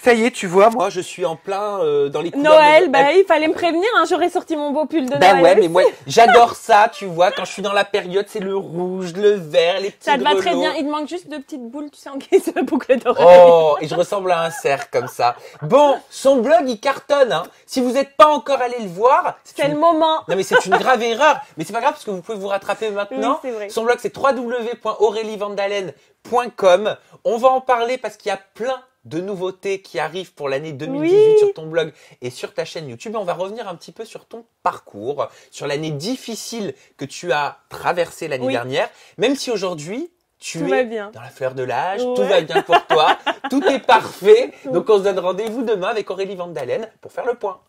Ça y est, tu vois, moi, je suis en plein euh, dans les Noël, bah, il fallait me prévenir, hein, j'aurais sorti mon beau pull de bah Noël. Bah ouais, mais moi, j'adore ça, tu vois, quand je suis dans la période, c'est le rouge, le vert, les petits Ça te va très bien, il te manque juste deux petites boules, tu sais, en guise de boucle d'oreille. Oh, et je ressemble à un cerf comme ça. Bon, son blog, il cartonne, hein. Si vous n'êtes pas encore allé le voir... C'est le moment. Non, mais c'est une grave erreur. Mais c'est pas grave, parce que vous pouvez vous rattraper maintenant. Oui, vrai. Son blog, c'est www.aurélievandalen.com. On va en parler parce qu'il y a plein de nouveautés qui arrivent pour l'année 2018 sur ton blog et sur ta chaîne YouTube. On va revenir un petit peu sur ton parcours, sur l'année difficile que tu as traversée l'année dernière, même si aujourd'hui, tu es dans la fleur de l'âge, tout va bien pour toi, tout est parfait. Donc on se donne rendez-vous demain avec Aurélie Vandalen pour faire le point.